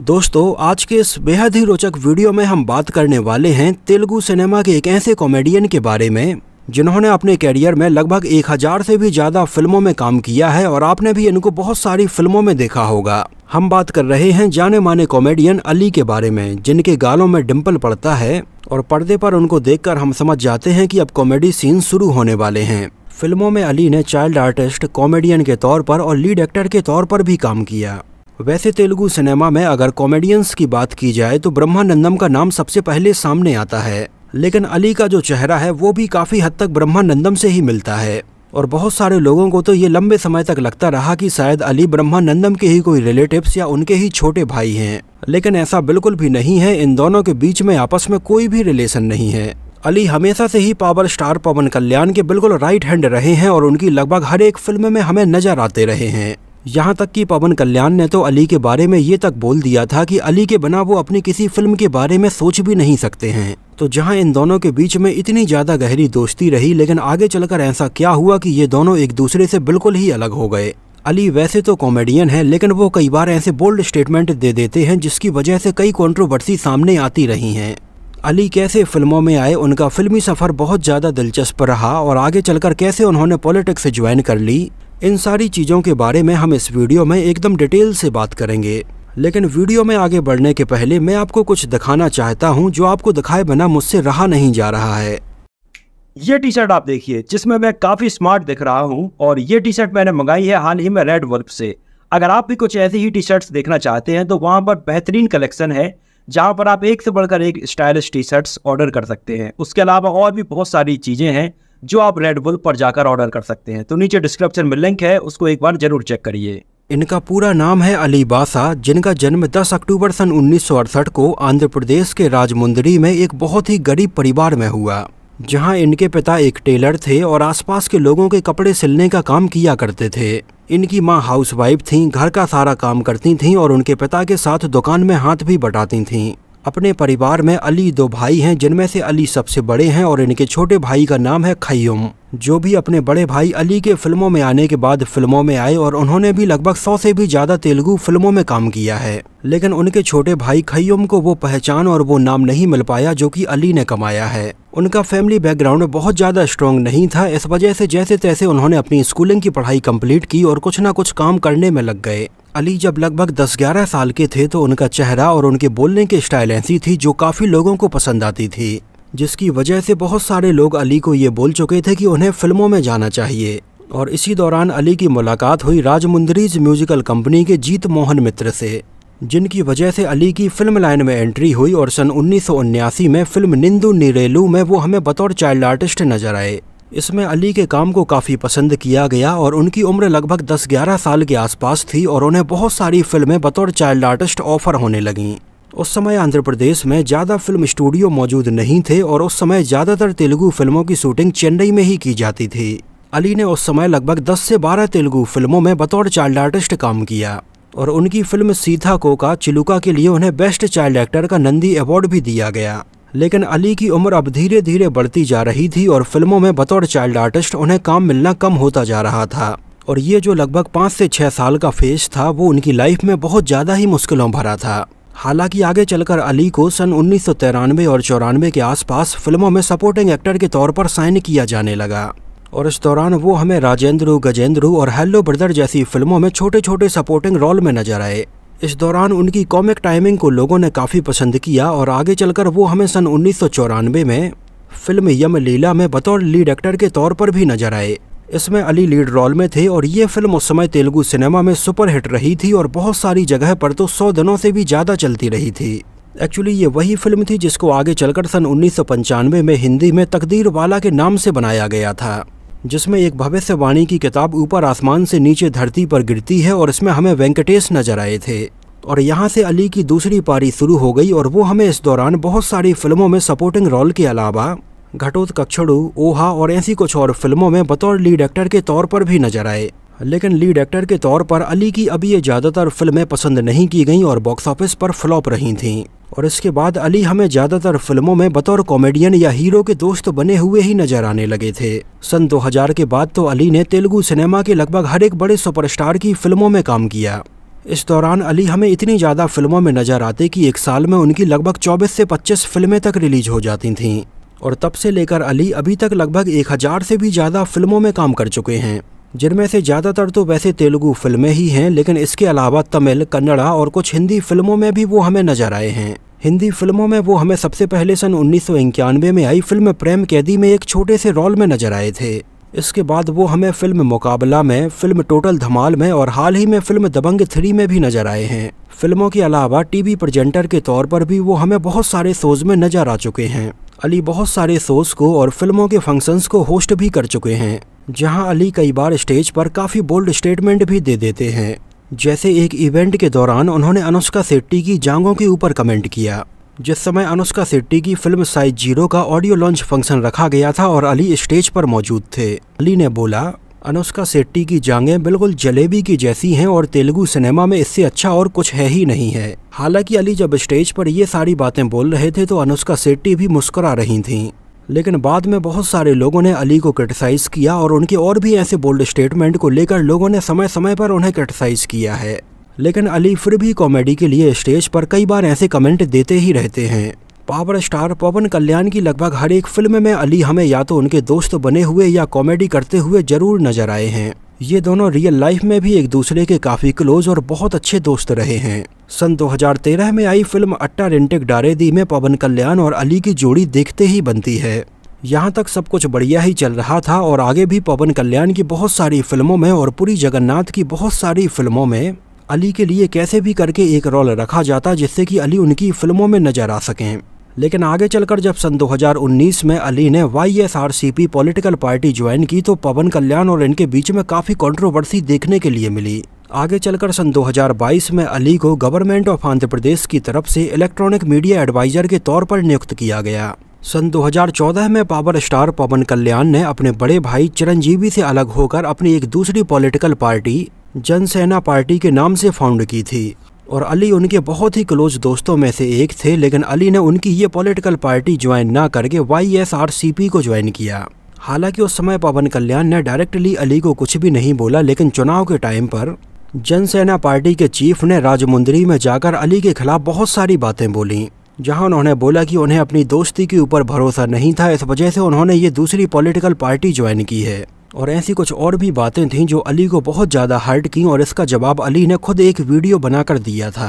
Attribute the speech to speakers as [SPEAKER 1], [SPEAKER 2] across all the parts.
[SPEAKER 1] दोस्तों आज के इस बेहद ही रोचक वीडियो में हम बात करने वाले हैं तेलुगु सिनेमा के एक ऐसे कॉमेडियन के बारे में जिन्होंने अपने कैरियर में लगभग एक हज़ार से भी ज़्यादा फिल्मों में काम किया है और आपने भी इनको बहुत सारी फिल्मों में देखा होगा हम बात कर रहे हैं जाने माने कॉमेडियन अली के बारे में जिनके गालों में डिम्पल पड़ता है और पर्दे पर उनको देखकर हम समझ जाते हैं कि अब कॉमेडी सीन शुरू होने वाले हैं फिल्मों में अली ने चाइल्ड आर्टिस्ट कॉमेडियन के तौर पर और लीड एक्टर के तौर पर भी काम किया वैसे तेलुगु सिनेमा में अगर कॉमेडियंस की बात की जाए तो ब्रह्मानंदम का नाम सबसे पहले सामने आता है लेकिन अली का जो चेहरा है वो भी काफ़ी हद तक ब्रह्मानंदम से ही मिलता है और बहुत सारे लोगों को तो ये लंबे समय तक लगता रहा कि शायद अली ब्रह्मानंदम के ही कोई रिलेटिव्स या उनके ही छोटे भाई हैं लेकिन ऐसा बिल्कुल भी नहीं है इन दोनों के बीच में आपस में कोई भी रिलेशन नहीं है अली हमेशा से ही पावर स्टार पवन कल्याण के बिल्कुल राइट हैंड रहे हैं और उनकी लगभग हर एक फिल्म में हमें नजर आते रहे हैं यहाँ तक कि पवन कल्याण ने तो अली के बारे में ये तक बोल दिया था कि अली के बना वो अपनी किसी फिल्म के बारे में सोच भी नहीं सकते हैं तो जहाँ इन दोनों के बीच में इतनी ज़्यादा गहरी दोस्ती रही लेकिन आगे चलकर ऐसा क्या हुआ कि ये दोनों एक दूसरे से बिल्कुल ही अलग हो गए अली वैसे तो कॉमेडियन है लेकिन वो कई बार ऐसे बोल्ड स्टेटमेंट दे देते हैं जिसकी वजह से कई कॉन्ट्रोवर्सी सामने आती रही हैं अली कैसे फिल्मों में आए उनका फिल्मी सफ़र बहुत ज़्यादा दिलचस्प रहा और आगे चलकर कैसे उन्होंने पॉलिटिक्स से ज्वाइन कर ली इन सारी चीज़ों के बारे में हम इस वीडियो में एकदम डिटेल से बात करेंगे लेकिन वीडियो में आगे बढ़ने के पहले मैं आपको कुछ दिखाना चाहता हूँ जो आपको दिखाए बिना मुझसे रहा नहीं जा रहा है ये टी शर्ट आप देखिए जिसमें मैं काफ़ी स्मार्ट दिख रहा हूँ और ये टी शर्ट मैंने मंगाई है हाल ही में रेड वर्क से अगर आप भी कुछ ऐसी ही टी शर्ट्स देखना चाहते हैं तो वहाँ पर बेहतरीन कलेक्शन है जहाँ पर आप एक से बढ़कर एक स्टाइलिश टी शर्ट्स ऑर्डर कर सकते हैं उसके अलावा और भी बहुत सारी चीज़ें हैं जो आप रेडबुल पर जाकर ऑर्डर कर सकते हैं तो नीचे डिस्क्रिप्शन में लिंक है उसको एक बार जरूर चेक करिए इनका पूरा नाम है अली बासा जिनका जन्म 10 अक्टूबर सन उन्नीस को आंध्र प्रदेश के राजमुंदरी में एक बहुत ही गरीब परिवार में हुआ जहां इनके पिता एक टेलर थे और आसपास के लोगों के कपड़े सिलने का काम किया करते थे इनकी माँ हाउसवाइफ थीं घर का सारा काम करती थीं और उनके पिता के साथ दुकान में हाथ भी बटाती थीं अपने परिवार में अली दो भाई हैं जिनमें से अली सबसे बड़े हैं और इनके छोटे भाई का नाम है खयूम जो भी अपने बड़े भाई अली के फिल्मों में आने के बाद फिल्मों में आए और उन्होंने भी लगभग सौ से भी ज़्यादा तेलुगु फिल्मों में काम किया है लेकिन उनके छोटे भाई खयम को वो पहचान और वो नाम नहीं मिल पाया जो कि अली ने कमाया है उनका फैमिली बैकग्राउंड बहुत ज़्यादा स्ट्रॉन्ग नहीं था इस वजह से जैसे तैसे उन्होंने अपनी स्कूलिंग की पढ़ाई कम्प्लीट की और कुछ ना कुछ काम करने में लग गए अली जब लगभग 10-11 साल के थे तो उनका चेहरा और उनके बोलने की स्टाइल ऐसी थी जो काफ़ी लोगों को पसंद आती थी जिसकी वजह से बहुत सारे लोग अली को ये बोल चुके थे कि उन्हें फिल्मों में जाना चाहिए और इसी दौरान अली की मुलाकात हुई राजमुंदरीज म्यूजिकल कंपनी के जीत मोहन मित्र से जिनकी वजह से अली की फिल्म लाइन में एंट्री हुई और सन उन्नीस में फिल्म निंदू नीरेलू में वो हमें बतौर चाइल्ड आर्टिस्ट नजर आए इसमें अली के काम को काफ़ी पसंद किया गया और उनकी उम्र लगभग 10-11 साल के आसपास थी और उन्हें बहुत सारी फिल्में बतौर चाइल्ड आर्टिस्ट ऑफर होने लगीं उस समय आंध्र प्रदेश में ज़्यादा फिल्म स्टूडियो मौजूद नहीं थे और उस समय ज़्यादातर तेलुगु फिल्मों की शूटिंग चेन्नई में ही की जाती थी अली ने उस समय लगभग 10 से 12 तेलुगु फिल्मों में बतौर चाइल्ड आर्टिस्ट काम किया और उनकी फिल्म सीथा कोका चिलुका के लिए उन्हें बेस्ट चाइल्ड एक्टर का नंदी अवार्ड भी दिया गया लेकिन अली की उम्र अब धीरे धीरे बढ़ती जा रही थी और फिल्मों में बतौर चाइल्ड आर्टिस्ट उन्हें काम मिलना कम होता जा रहा था और ये जो लगभग पाँच से छः साल का फेज था वो उनकी लाइफ में बहुत ज़्यादा ही मुश्किलों भरा था हालांकि आगे चलकर अली को सन उन्नीस और चौरानवे के आसपास फिल्मों में सपोर्टिंग एक्टर के तौर पर साइन किया जाने लगा और इस दौरान वो हमें राजेंद्र गजेंद्र और हेलो ब्रदर जैसी फिल्मों में छोटे छोटे सपोर्टिंग रोल में नजर आए इस दौरान उनकी कॉमिक टाइमिंग को लोगों ने काफ़ी पसंद किया और आगे चलकर वो हमें सन उन्नीस में फिल्म यम लीला में बतौर लीड एक्टर के तौर पर भी नजर आए इसमें अली लीड रोल में थे और ये फिल्म उस समय तेलुगु सिनेमा में सुपरहिट रही थी और बहुत सारी जगह पर तो सौ दिनों से भी ज़्यादा चलती रही थी एक्चुअली ये वही फिल्म थी जिसको आगे चलकर सन उन्नीस में हिंदी में तकदीर वाला के नाम से बनाया गया था जिसमें एक भविष्यवाणी की किताब ऊपर आसमान से नीचे धरती पर गिरती है और इसमें हमें वेंकटेश नजर आए थे और यहाँ से अली की दूसरी पारी शुरू हो गई और वो हमें इस दौरान बहुत सारी फिल्मों में सपोर्टिंग रोल के अलावा घटोत कक्षड़ू ओहा और ऐसी कुछ और फिल्मों में बतौर लीड एक्टर के तौर पर भी नजर आए लेकिन लीड एक्टर के तौर पर अली की अभी ये ज़्यादातर फिल्में पसंद नहीं की गईं और बॉक्स ऑफिस पर फ्लॉप रही थीं और इसके बाद अली हमें ज़्यादातर फिल्मों में बतौर कॉमेडियन या हीरो के दोस्त बने हुए ही नजर आने लगे थे सन 2000 के बाद तो अली ने तेलुगु सिनेमा के लगभग हर एक बड़े सुपरस्टार की फिल्मों में काम किया इस दौरान अली हमें इतनी ज़्यादा फिल्मों में नजर आते कि एक साल में उनकी लगभग चौबीस से पच्चीस फिल्में तक रिलीज हो जाती थीं और तब से लेकर अली अभी तक लगभग एक हज़ार से भी ज़्यादा फिल्मों में काम कर चुके हैं जिनमें से ज़्यादातर तो वैसे तेलुगु फिल्में ही हैं लेकिन इसके अलावा तमिल कन्नड़ा और कुछ हिंदी फिल्मों में भी वो हमें नज़र आए हैं हिंदी फिल्मों में वो हमें सबसे पहले सन उन्नीस में आई फिल्म प्रेम कैदी में एक छोटे से रोल में नज़र आए थे इसके बाद वो हमें फिल्म मुकाबला में फिल्म टोटल धमाल में और हाल ही में फिल्म दबंग थ्री में भी नज़र आए हैं फिल्मों के अलावा टीवी प्रजेंटर के तौर पर भी वो हमें बहुत सारे शोज़ में नज़र आ चुके हैं अली बहुत सारे शोज़ को और फिल्मों के फंक्शंस को होस्ट भी कर चुके हैं जहां अली कई बार स्टेज पर काफ़ी बोल्ड स्टेटमेंट भी दे देते हैं जैसे एक इवेंट के दौरान उन्होंने अनुष्का शेट्टी की जांगों के ऊपर कमेंट किया जिस समय अनुष्का शेट्टी की फिल्म साइज जीरो का ऑडियो लॉन्च फंक्शन रखा गया था और अली स्टेज पर मौजूद थे अली ने बोला अनुष्का शेट्टी की जांघें बिल्कुल जलेबी की जैसी हैं और तेलुगु सिनेमा में इससे अच्छा और कुछ है ही नहीं है हालांकि अली जब स्टेज पर ये सारी बातें बोल रहे थे तो अनुष्का शेट्टी भी मुस्कुरा रही थीं लेकिन बाद में बहुत सारे लोगों ने अली को क्रिटिसाइज़ किया और उनके और भी ऐसे बोल्ड स्टेटमेंट को लेकर लोगों ने समय समय पर उन्हें क्रिटिसाइज़ किया है लेकिन अली फिर भी कॉमेडी के लिए स्टेज पर कई बार ऐसे कमेंट देते ही रहते हैं पावर स्टार पवन कल्याण की लगभग हर एक फिल्म में अली हमें या तो उनके दोस्त बने हुए या कॉमेडी करते हुए जरूर नजर आए हैं ये दोनों रियल लाइफ में भी एक दूसरे के काफ़ी क्लोज और बहुत अच्छे दोस्त रहे हैं सन 2013 में आई फिल्म अट्टा रेंटेक डारेदी में पवन कल्याण और अली की जोड़ी देखते ही बनती है यहाँ तक सब कुछ बढ़िया ही चल रहा था और आगे भी पवन कल्याण की बहुत सारी फिल्मों में और पूरी जगन्नाथ की बहुत सारी फिल्मों में अली के लिए कैसे भी करके एक रोल रखा जाता जिससे कि अली उनकी फिल्मों में नजर आ सकें लेकिन आगे चलकर जब सन 2019 में अली ने Y S R C P political party join की तो पवन कल्याण और इनके बीच में काफ़ी कंट्रोवर्सी देखने के लिए मिली आगे चलकर सन 2022 में अली को गवर्नमेंट ऑफ आंध्र प्रदेश की तरफ से इलेक्ट्रॉनिक मीडिया एडवाइजर के तौर पर नियुक्त किया गया सन 2014 में पावर स्टार पवन कल्याण ने अपने बड़े भाई चिरंजीवी से अलग होकर अपनी एक दूसरी पॉलिटिकल पार्टी जनसेना पार्टी के नाम से फाउंड की थी और अली उनके बहुत ही क्लोज दोस्तों में से एक थे लेकिन अली ने उनकी ये पॉलिटिकल पार्टी ज्वाइन ना करके वाईएसआरसीपी को ज्वाइन किया हालांकि उस समय पवन कल्याण ने डायरेक्टली अली को कुछ भी नहीं बोला लेकिन चुनाव के टाइम पर जनसेना पार्टी के चीफ ने राजमुंदरी में जाकर अली के खिलाफ बहुत सारी बातें बोली जहां उन्होंने बोला कि उन्हें अपनी दोस्ती के ऊपर भरोसा नहीं था इस वजह से उन्होंने ये दूसरी पॉलिटिकल पार्टी ज्वाइन की है और ऐसी कुछ और भी बातें थीं जो अली को बहुत ज़्यादा हर्ट की और इसका जवाब अली ने खुद एक वीडियो बनाकर दिया था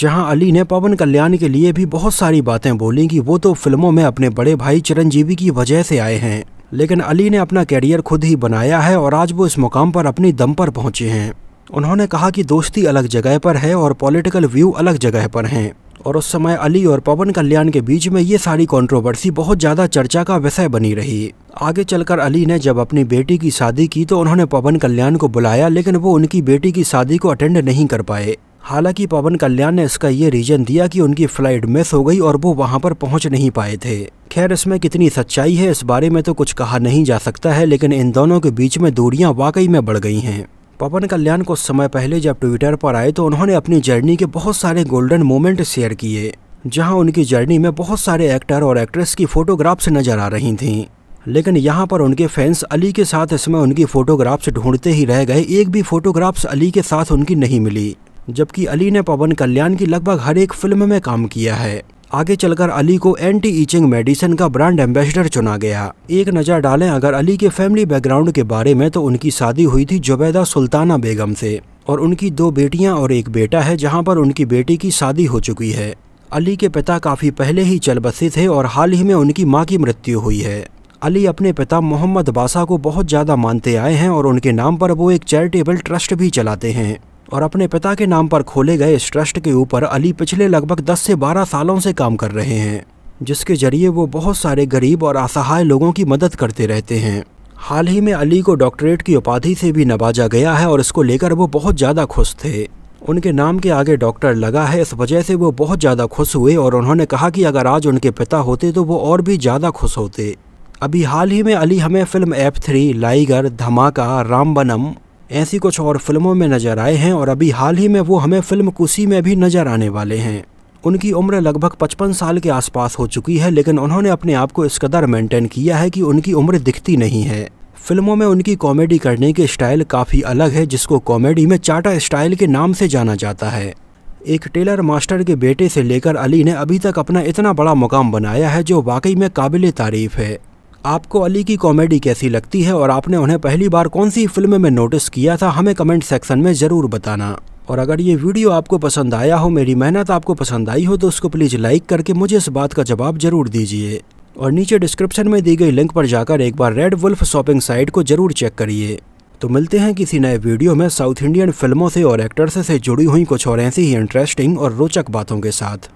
[SPEAKER 1] जहां अली ने पवन कल्याण के लिए भी बहुत सारी बातें बोली कि वो तो फिल्मों में अपने बड़े भाई चिरंजीवी की वजह से आए हैं लेकिन अली ने अपना कैरियर खुद ही बनाया है और आज वो इस मुकाम पर अपनी दम पर पहुंचे हैं उन्होंने कहा कि दोस्ती अलग जगह पर है और पॉलिटिकल व्यू अलग जगह पर हैं और उस समय अली और पवन कल्याण के बीच में ये सारी कंट्रोवर्सी बहुत ज़्यादा चर्चा का विषय बनी रही आगे चलकर अली ने जब अपनी बेटी की शादी की तो उन्होंने पवन कल्याण को बुलाया लेकिन वो उनकी बेटी की शादी को अटेंड नहीं कर पाए हालांकि पवन कल्याण ने इसका ये रीजन दिया कि उनकी फ्लाइट मिस हो गई और वो वहाँ पर पहुँच नहीं पाए थे खैर इसमें कितनी सच्चाई है इस बारे में तो कुछ कहा नहीं जा सकता है लेकिन इन दोनों के बीच में दूरियाँ वाकई में बढ़ गई हैं पवन कल्याण कुछ समय पहले जब ट्विटर पर आए तो उन्होंने अपनी जर्नी के बहुत सारे गोल्डन मोमेंट शेयर किए जहां उनकी जर्नी में बहुत सारे एक्टर और एक्ट्रेस की फोटोग्राफ्स नजर आ रही थीं लेकिन यहाँ पर उनके फैंस अली के साथ इसमें उनकी फ़ोटोग्राफ्स ढूंढते ही रह गए एक भी फ़ोटोग्राफ्स अली के साथ उनकी नहीं मिली जबकि अली ने पवन कल्याण की लगभग हर एक फिल्म में काम किया है आगे चलकर अली को एंटी ईचिंग मेडिसिन का ब्रांड एम्बेसडर चुना गया एक नज़र डालें अगर अली के फैमिली बैकग्राउंड के बारे में तो उनकी शादी हुई थी जुबैदा सुल्ताना बेगम से और उनकी दो बेटियां और एक बेटा है जहां पर उनकी बेटी की शादी हो चुकी है अली के पिता काफ़ी पहले ही चल बसे थे और हाल ही में उनकी माँ की मृत्यु हुई है अली अपने पिता मोहम्मद बासा को बहुत ज़्यादा मानते आए हैं और उनके नाम पर वो एक चैरिटेबल ट्रस्ट भी चलाते हैं और अपने पिता के नाम पर खोले गए इस ट्रस्ट के ऊपर अली पिछले लगभग 10 से 12 सालों से काम कर रहे हैं जिसके जरिए वो बहुत सारे गरीब और असहाय लोगों की मदद करते रहते हैं हाल ही में अली को डॉक्टरेट की उपाधि से भी नवाजा गया है और इसको लेकर वो बहुत ज़्यादा खुश थे उनके नाम के आगे डॉक्टर लगा है इस वजह से वो बहुत ज़्यादा खुश हुए और उन्होंने कहा कि अगर आज उनके पिता होते तो वो और भी ज़्यादा खुश होते अभी हाल ही में अली हमें फिल्म एप थ्री लाइगर धमाका रामबनम ऐसी कुछ और फिल्मों में नजर आए हैं और अभी हाल ही में वो हमें फिल्म कुसी में भी नजर आने वाले हैं उनकी उम्र लगभग 55 साल के आसपास हो चुकी है लेकिन उन्होंने अपने आप को इस कदर मेंटेन किया है कि उनकी उम्र दिखती नहीं है फिल्मों में उनकी कॉमेडी करने के स्टाइल काफ़ी अलग है जिसको कॉमेडी में चाटा स्टाइल के नाम से जाना जाता है एक टेलर मास्टर के बेटे से लेकर अली ने अभी तक अपना इतना बड़ा मुकाम बनाया है जो वाकई में काबिल तारीफ़ है आपको अली की कॉमेडी कैसी लगती है और आपने उन्हें पहली बार कौन सी फिल्म में नोटिस किया था हमें कमेंट सेक्शन में ज़रूर बताना और अगर ये वीडियो आपको पसंद आया हो मेरी मेहनत आपको पसंद आई हो तो उसको प्लीज़ लाइक करके मुझे इस बात का जवाब ज़रूर दीजिए और नीचे डिस्क्रिप्शन में दी गई लिंक पर जाकर एक बार रेड वुल्फ शॉपिंग साइट को ज़रूर चेक करिए तो मिलते हैं किसी नए वीडियो में साउथ इंडियन फिल्मों से और एक्टर्स से जुड़ी हुई कुछ और ऐसी ही इंटरेस्टिंग और रोचक बातों के साथ